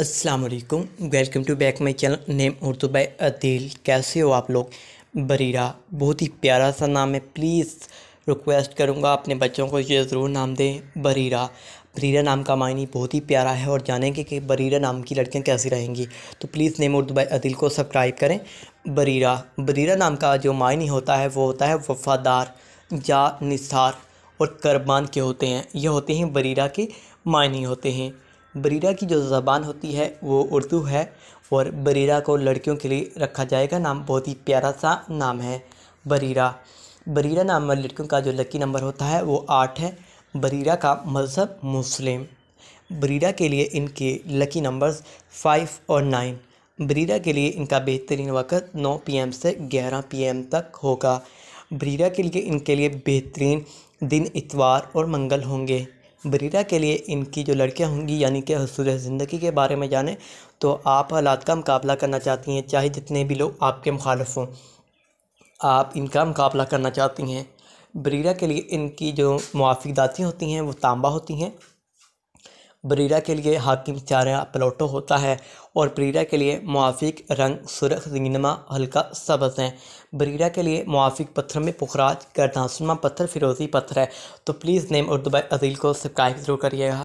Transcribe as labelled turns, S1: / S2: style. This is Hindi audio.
S1: Aslam welcome to back my channel name Urdu by Adeel कैसे हो आप लोग बरीरा बहुत ही प्यारा सा नाम है प्लीज़ रिक्वेस्ट करूँगा अपने बच्चों को ये ज़रूर नाम दें बरीरा बरीरा नाम का मायने बहुत ही प्यारा है और जानेंगे कि बरीरा नाम की लड़कियाँ कैसी रहेंगी तो please name Urdu by Adeel को सब्सक्राइब करें बरीरा बरीरा नाम का जो मायने होता है वो होता है वफ़ादार या निसार और कर्बान के होते हैं ये होते हैं बरीरा के मायने होते हैं बरीरा की जो ज़बान होती है वो उर्दू है और बरीरा को लड़कियों के लिए रखा जाएगा नाम बहुत ही प्यारा सा नाम है बरीरा बरीरा नाम लड़कियों का जो लकी नंबर होता है वो आठ है बरीरा का मजहब मुस्लिम बरीरा के लिए इनके लकी नंबर्स फाइव और नाइन बरीरा के लिए इनका बेहतरीन वक्त पी एम से पी एम तक होगा बरीरा के लिए इनके लिए बेहतरीन दिन इतवार और मंगल होंगे बरीरा के लिए इनकी जो लड़कियां होंगी यानी कि हसूर ज़िंदगी के बारे में जानें तो आप हालात का मुकाबला करना चाहती हैं चाहे जितने भी लोग आपके मुखालफ हों आप इनका मुकाबला करना चाहती हैं बरीरा के लिए इनकी जो मुआफ़ी दातें होती हैं वो तांबा होती हैं बरीरा के लिए हाकिम चारा प्लोटो होता है और बरीरा के लिए मुआफिक रंग सुरख रंगनमा हल्का सब्ज़ है बरीरा के लिए मुआफिक पत्थर में पुखराज गर्दाशुमा पत्थर फिरोज़ी पत्थर है तो प्लीज़ नेम और दुबई अजील को सब्सक्राइब ज़रूर करिएगा